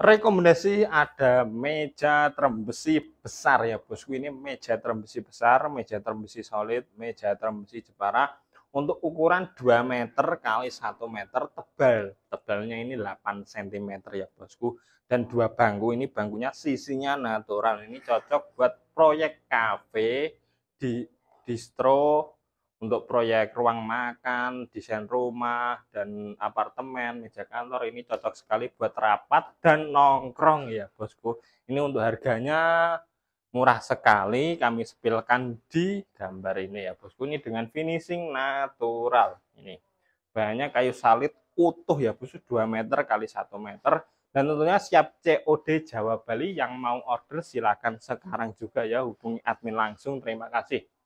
rekomendasi ada meja terbesi besar ya bosku ini meja terbesi besar meja terbesi solid meja terbesi jepara untuk ukuran 2 meter kali 1 meter tebal tebalnya ini 8 cm ya bosku dan dua bangku ini bangkunya sisinya natural ini cocok buat proyek cafe di distro untuk proyek ruang makan, desain rumah, dan apartemen, meja kantor ini cocok sekali buat rapat dan nongkrong ya bosku. Ini untuk harganya murah sekali, kami sepilkan di gambar ini ya bosku. Ini dengan finishing natural ini. banyak kayu salit utuh ya bosku, 2 meter kali 1 meter. Dan tentunya siap COD Jawa Bali yang mau order silakan sekarang juga ya hubungi admin langsung. Terima kasih.